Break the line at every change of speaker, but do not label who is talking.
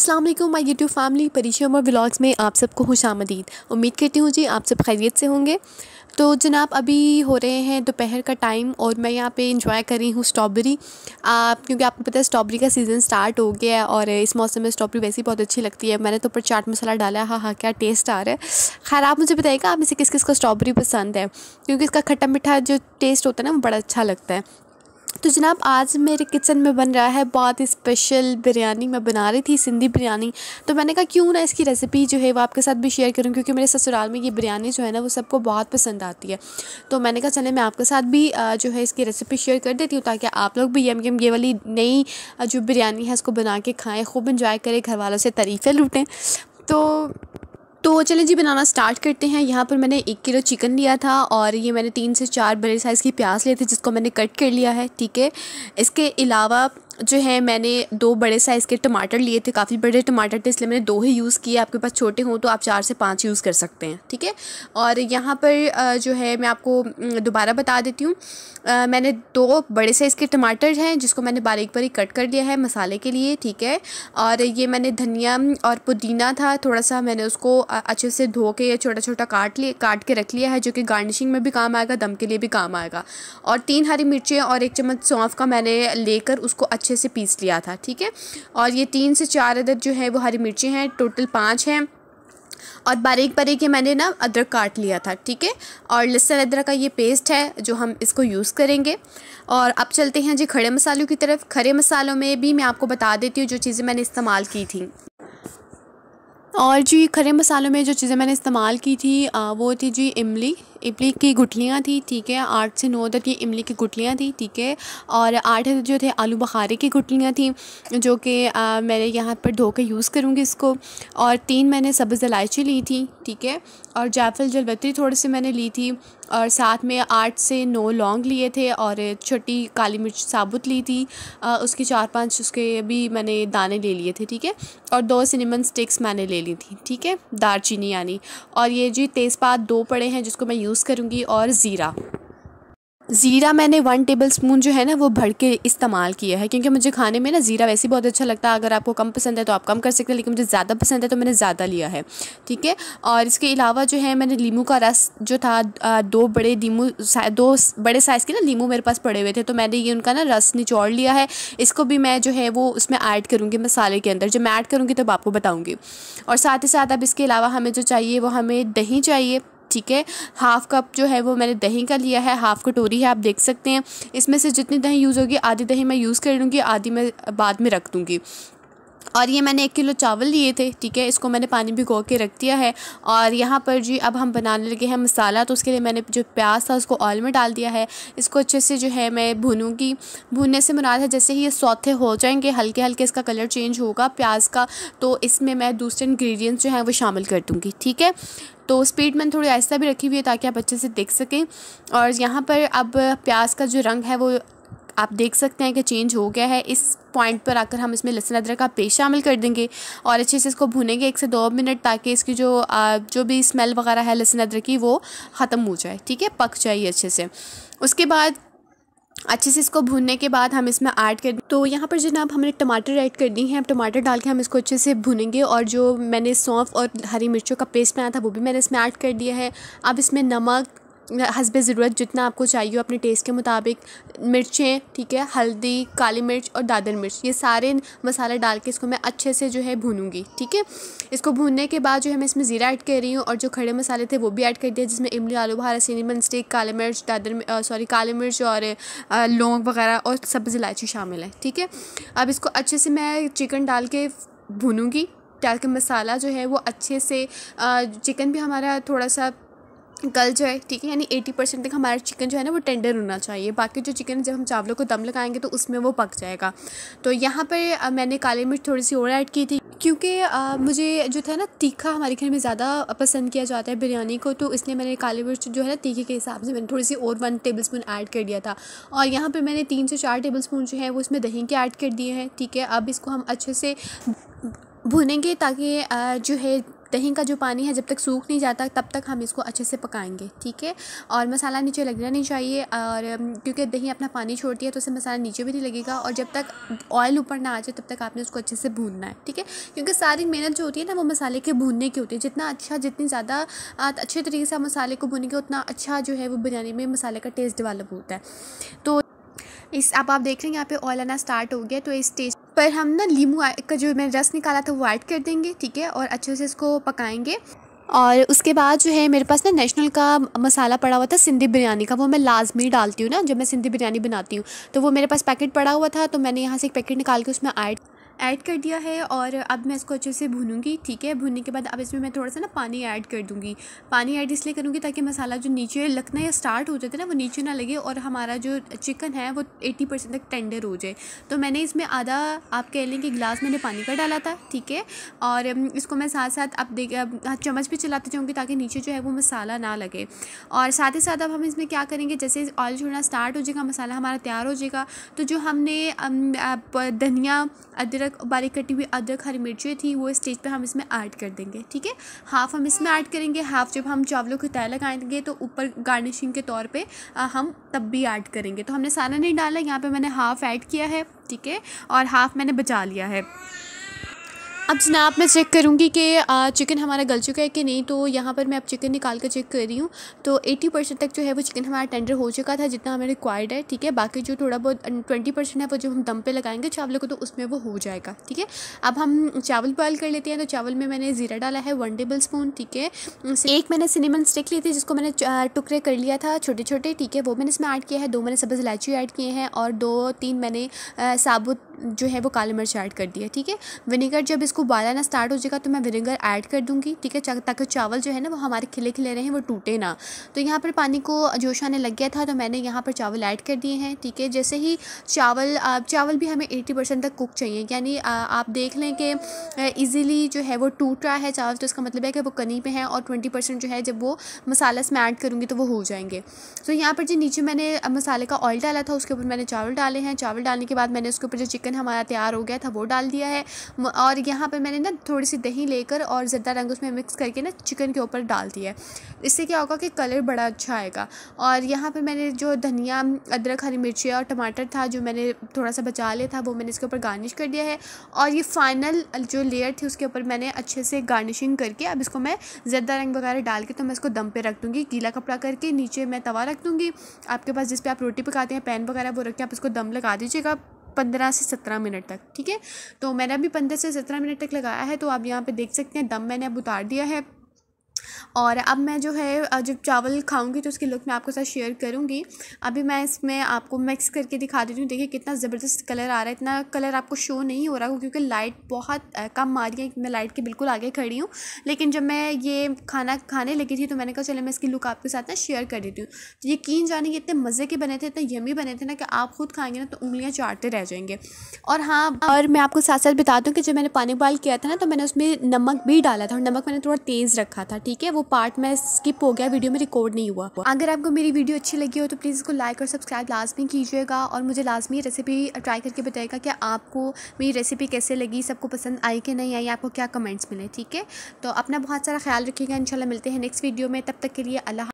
अस्सलाम वालेकुम my YouTube family परिशम और ब्लॉग्स में आप सबको खुश आमदीद उम्मीद करती हूँ जी आप सब खैरियत से होंगे तो जनाब अभी हो रहे हैं दोपहर का टाइम और मैं यहाँ पे इंजॉय कर रही हूँ स्ट्रॉबेरी आप क्योंकि आपको पता है स्ट्रॉबेरी का सीज़न स्टार्ट हो गया है और इस मौसम में स्ट्रॉबेरी वैसे ही बहुत अच्छी लगती है मैंने तो ऊपर चाट मसाला डाला हाँ हाँ क्या टेस्ट आ रहा है खैर आप मुझे बताइएगा आप इसे किस किस को स्ट्रॉबेरी पसंद है क्योंकि इसका खट्टा मीठा जो टेस्ट होता है ना वो बड़ा अच्छा लगता है तो जनाब आज मेरे किचन में बन रहा है बहुत ही स्पेशल बिरयानी मैं बना रही थी सिंधी बिरयानी तो मैंने कहा क्यों ना इसकी रेसिपी जो है वो आपके साथ भी शेयर करूँ क्योंकि मेरे ससुराल में ये बिरयानी जो है ना वो सबको बहुत पसंद आती है तो मैंने कहा चले मैं आपके साथ भी जो है इसकी रेसिपी शेयर कर देती हूँ ताकि आप लोग भी यम यम ये वाली नई जो बिरयानी है उसको बना के खाएँ खूब इंजॉय करें घर वालों से तरीफ़ें लूटें तो तो चलें जी बनाना स्टार्ट करते हैं यहाँ पर मैंने एक किलो चिकन लिया था और ये मैंने तीन से चार बड़े साइज़ की प्याज लिए थे जिसको मैंने कट कर लिया है ठीक है इसके अलावा जो है मैंने दो बड़े साइज़ के टमाटर लिए थे काफ़ी बड़े टमाटर थे इसलिए मैंने दो ही यूज़ किए आपके पास छोटे हों तो आप चार से पाँच यूज़ कर सकते हैं ठीक है और यहाँ पर जो है मैं आपको दोबारा बता देती हूँ मैंने दो बड़े साइज़ के टमाटर हैं जिसको मैंने बारीक बारीक कट कर लिया है मसाले के लिए ठीक है और ये मैंने धनिया और पुदीना था थोड़ा सा मैंने उसको अच्छे से धो के छोटा छोटा काट लिए काट के रख लिया है जो कि गार्निशिंग में भी काम आएगा दम के लिए भी काम आएगा और तीन हरी मिर्चें और एक चम्मच सौंफ का मैंने लेकर उसको अच्छे अच्छे से पीस लिया था ठीक है और ये तीन से चार अदद जो है वो हरी मिर्ची हैं टोटल पाँच हैं और बारीक बारीक ये मैंने ना अदरक काट लिया था ठीक है और लहसुन अदरक का ये पेस्ट है जो हम इसको यूज़ करेंगे और अब चलते हैं जी खड़े मसालों की तरफ खड़े मसालों में भी मैं आपको बता देती हूँ जो चीज़ें मैंने इस्तेमाल की थी और जी खड़े मसालों में जो चीज़ें मैंने इस्तेमाल की थी वो थी जी इमली इमली की गुटलियाँ थी ठीक है आठ से नौ तक ये इमली की गुटलियाँ थी ठीक है और आठ जो थे आलू बखारे की गुटलियाँ थी जो कि मैंने यहाँ पर धो के यूज़ करूँगी इसको और तीन मैंने सब्ज़ इलायची ली थी ठीक है और जायफल जलबत्री थोड़े से मैंने ली थी और साथ में आठ से नौ लौंग लिए थे और छोटी काली मिर्च साबुत ली थी आ, उसके चार पांच उसके भी मैंने दाने ले लिए थे ठीक है और दो सिनेमन स्टिक्स मैंने ले ली थी ठीक है दारचीनी यानी और ये जी तेज़पात दो पड़े हैं जिसको मैं यूज़ यूज़ करूँगी और ज़ीरा ज़ीरा मैंने वन टेबल स्पून जो है ना वो भर के इस्तेमाल किया है क्योंकि मुझे खाने में ना ज़ीरा वैसे ही बहुत अच्छा लगता है अगर आपको कम पसंद है तो आप कम कर सकते हैं लेकिन मुझे ज़्यादा पसंद है तो मैंने ज़्यादा लिया है ठीक है और इसके अलावा जो है मैंने लीमू का रस जो था दो बड़े लीमू दो बड़े साइज़ के ना लीमू मेरे पास पड़े हुए थे तो मैंने ये उनका ना रस निचोड़ लिया है इसको भी मैं जो है वो उसमें ऐड करूँगी मसाले के अंदर जब मैं ऐड करूँगी तब आपको बताऊँगी और साथ ही साथ अब इसके अलावा हमें जो चाहिए वो हमें दही चाहिए ठीक है हाफ़ कप जो है वो मैंने दही का लिया है हाफ़ कटोरी है आप देख सकते हैं इसमें से जितनी दही यूज़ होगी आधी दही मैं यूज़ कर लूँगी आधी मैं बाद में रख दूँगी और ये मैंने एक किलो चावल लिए थे ठीक है इसको मैंने पानी भिगो के रख दिया है और यहाँ पर जी अब हम बनाने लगे हैं मसाला तो उसके लिए मैंने जो प्याज था उसको ऑयल में डाल दिया है इसको अच्छे से जो है मैं भूनूंगी भूनने से मुराद है जैसे ही ये सौथे हो जाएंगे हल्के हल्के इसका कलर चेंज होगा प्याज का तो इसमें मैं दूसरे इन्ग्रीडियंट्स जो हैं वो शामिल कर दूँगी ठीक है तो स्पीड मैंने थोड़ी ऐसा भी रखी हुई है ताकि आप अच्छे से देख सकें और यहाँ पर अब प्याज का जो रंग है वो आप देख सकते हैं कि चेंज हो गया है इस पॉइंट पर आकर हम इसमें लहसुन अदरक का पेस्ट शामिल कर देंगे और अच्छे से इसको भुनेंगे एक से दो मिनट ताकि इसकी जो जो भी स्मेल वगैरह है लहसुन अदरक की वो ख़त्म हो जाए ठीक है पक जाइए अच्छे से उसके बाद अच्छे से इसको भूनने के बाद हम इसमें ऐड कर तो यहाँ पर जनाब हमने टमाटर ऐड कर दी हैं अब टमाटर डाल के हम इसको अच्छे से भुनेंगे और जो मैंने सौंफ और हरी मिर्चों का पेस्ट बनाया था वो भी मैंने इसमें ऐड कर दिया है अब इसमें नमक हसब ज़रूरत जितना आपको चाहिए अपने टेस्ट के मुताबिक मिर्चें ठीक है हल्दी काली मिर्च और दादर मिर्च ये सारे मसाले डाल के इसको मैं अच्छे से जो है भूनूंगी ठीक है इसको भूनने के बाद जो है मैं इसमें ज़ीरा ऐड कर रही हूँ और जो खड़े मसाले थे वो भी ऐड कर दिए जिसमें इमली आलू सीनी मन स्टिक काले मिर्च दादर सॉरी काली मिर्च और लौंग वगैरह और सब्ज़ इलायची शामिल है ठीक है अब इसको अच्छे से मैं चिकन डाल के भूनूंगी ताकि मसाला जो है वो अच्छे से चिकन भी हमारा थोड़ा सा कल जो है ठीक है यानी एटी परसेंट तक हमारा चिकन जो है ना वो टेंडर होना चाहिए बाकी जो चिकन जब हम चावलों को दम लगाएंगे तो उसमें वो पक जाएगा तो यहाँ पर मैंने काली मिर्च थोड़ी सी और ऐड की थी क्योंकि मुझे जो था ना तीखा हमारे घर में ज़्यादा पसंद किया जाता है बिरयानी को तो इसलिए मैंने काली मिर्च जो है ना तीखे के हिसाब से मैंने थोड़ी सी और वन टेबल स्पून ऐड कर दिया था और यहाँ पर मैंने तीन से चार टेबल स्पून जो है वो इसमें दही के ऐड कर दिए हैं ठीक है अब इसको हम अच्छे से भुनेंगे ताकि जो है दही का जो पानी है जब तक सूख नहीं जाता तब तक हम इसको अच्छे से पकाएंगे ठीक है और मसाला नीचे लगना नहीं चाहिए और क्योंकि दही अपना पानी छोड़ती है तो उसे मसाला नीचे भी नहीं लगेगा और जब तक ऑयल ऊपर ना आ जाए तब तक आपने उसको अच्छे से भूनना है ठीक है क्योंकि सारी मेहनत जो होती है ना वो मसाले के भूनने की होती है जितना अच्छा जितनी ज़्यादा अच्छे तरीके से आप मसाले को भूनेंगे उतना अच्छा जो है वो बिरयानी में मसाले का टेस्ट डेवलप होता है तो इस अब आप देख लेंगे यहाँ पे ऑयल आना स्टार्ट हो गया तो इस स्टेज पर हम ना लीमू का जो मैंने रस निकाला था वो ऐड कर देंगे ठीक है और अच्छे से इसको पकाएंगे और उसके बाद जो है मेरे पास ना नेशनल का मसाला पड़ा हुआ था सिंधी बिरयानी का वो मैं लाजमी डालती हूँ ना जब मैं सिंधी बिरयानी बनाती हूँ तो वो मेरे पास पैकेट पड़ा हुआ था तो मैंने यहाँ से एक पैकेट निकाल के उसमें ऐड ऐड कर दिया है और अब मैं इसको अच्छे से भूनूंगी ठीक है भूनने के बाद अब इसमें मैं थोड़ा सा ना पानी ऐड कर दूँगी पानी ऐड इसलिए करूँगी ताकि मसाला जो नीचे लगना या स्टार्ट हो जाता है ना वो नीचे ना लगे और हमारा जो चिकन है वो एट्टी परसेंट तक टेंडर हो जाए तो मैंने इसमें आधा आप कह लें कि गिलास मैंने पानी का डाला था ठीक है और इसको मैं साथ साथ अब देख चम्मच भी चलाते जाऊँगी ताकि नीचे जो है वो मसाला ना लगे और साथ ही साथ अब हम इसमें क्या करेंगे जैसे ऑयल छोड़ना स्टार्ट हो जाएगा मसाला हमारा तैयार हो जाएगा तो जो हमने धनिया अदरक अदरक बारीक कटी हुई अदरक हरी मिर्ची थी वो स्टेज पे हम इसमें ऐड कर देंगे ठीक है हाफ़ हम इसमें ऐड करेंगे हाफ़ जब हम चावलों को तय लगाएंगे तो ऊपर गार्निशिंग के तौर पे हम तब भी ऐड करेंगे तो हमने सारा नहीं डाला यहाँ पे मैंने हाफ़ ऐड किया है ठीक है और हाफ़ मैंने बचा लिया है अब जनाब मैं चेक करूँगी कि चिकन हमारा गल चुका है कि नहीं तो यहाँ पर मैं अब चिकन निकाल कर चेक कर रही हूँ तो 80 परसेंट तक जो है वो चिकन हमारा टेंडर हो चुका था जितना हमें रिक्वायर्ड है ठीक है बाकी जो थोड़ा बहुत ट्वेंटी परसेंट है वो जो हम दम पे लगाएंगे चावलों को तो उसमें वो हो जाएगा ठीक है अब हम चावल बॉयल कर लेते हैं तो चावल में मैंने ज़ीरा डाला है वन टेबल स्पून ठीक है एक मैंने सिनेमन स्टिक ली थी जिसको मैंने टुकड़े कर लिया था छोटे छोटे ठीक है वो मैंने इसमें ऐड किया है दो मैंने सब्ज़ इलायची ऐड किए हैं और दो तीन मैंने साबुत जो है वो काली मिर्च ऐड कर दी है ठीक है विनेगर जब इसको उबालना स्टार्ट हो जाएगा तो मैं विनेगर ऐड कर दूँगी ठीक है ताकि चावल जो है ना वो हमारे खिले खिले रहे हैं वो टूटे ना तो यहाँ पर पानी को जोश आने लग गया था तो मैंने यहाँ पर चावल ऐड कर दिए हैं ठीक है जैसे ही चावल चावल भी हमें एट्टी परसेंट तक कुक चाहिए यानी आप देख लें कि ईज़िली जो है वो टूट रहा है चावल तो इसका मतलब है कि वो कनी पे हैं और ट्वेंटी परसेंट जो है जब वो मसाला इसमें ऐड करूँगी तो वो हो जाएंगे तो यहाँ पर जो नीचे मैंने मसाले का ऑयल डाला था उसके ऊपर मैंने चावल डाले हैं चावल डालने के बाद मैंने उसके ऊपर जो चिकन चिकन हमारा तैयार हो गया था वो डाल दिया है और यहाँ पर मैंने ना थोड़ी सी दही लेकर और ज़रदा रंग उसमें मिक्स करके ना चिकन के ऊपर डाल दिया है इससे क्या होगा कि कलर बड़ा अच्छा आएगा और यहाँ पर मैंने जो धनिया अदरक हरी मिर्ची और टमाटर था जो मैंने थोड़ा सा बचा लिया था वो मैंने इसके ऊपर गार्निश कर दिया है और ये फाइनल जो लेयर थी उसके ऊपर मैंने अच्छे से गार्निशिंग करके अब इसको मैं ज़रदा रंग वगैरह डाल के तो मैं इसको दम पे रख दूँगी गीला कपड़ा करके नीचे मैं तवा रख दूँगी आपके पास जिस पर आप रोटी पकाते हैं पैन वगैरह वो रख के आप इसको दम लगा दीजिएगा पंद्रह से सत्रह मिनट तक ठीक है तो मैंने अभी पंद्रह से सत्रह मिनट तक लगाया है तो आप यहाँ पे देख सकते हैं दम मैंने अब उतार दिया है और अब मैं जो है जब चावल खाऊंगी तो उसकी लुक मैं आपके साथ शेयर करूंगी अभी मैं इसमें आपको मिक्स करके दिखा देती हूँ देखिए कितना ज़बरदस्त कलर आ रहा है इतना कलर आपको शो नहीं हो रहा क्योंकि लाइट बहुत कम आ रही है मैं लाइट के बिल्कुल आगे खड़ी हूँ लेकिन जब मैं ये खाना खाने लगी थी तो मैंने कहा चले मैं इसकी लुक आपके साथ ना शेयर कर देती हूँ तो यकीन जाने के इतने मज़े के बने थे इतने यमी बने थे ना कि आप खुद खाएंगे ना तो उंगलियाँ चाटते रह जाएंगे और हाँ और मैं आपको साथ साथ बता दूँ कि जब मैंने पानी बॉयल किया था ना तो मैंने उसमें नमक भी डाला था और नमक मैंने थोड़ा तेज़ रखा था ठीक है है वो पार्ट मैं स्किप हो गया वीडियो में रिकॉर्ड नहीं हुआ अगर आपको मेरी वीडियो अच्छी लगी हो तो प्लीज़ इसको लाइक और सब्सक्राइब लाजमी कीजिएगा और मुझे लाजमी रेसिपी ट्राई करके बताएगा कि आपको मेरी रेसिपी कैसे लगी सबको पसंद आई कि नहीं आई आपको क्या कमेंट्स मिले ठीक है तो अपना बहुत सारा ख्याल रखिएगा इंशाल्लाह मिलते हैं नेक्स्ट वीडियो में तब तक के लिए अल्लाह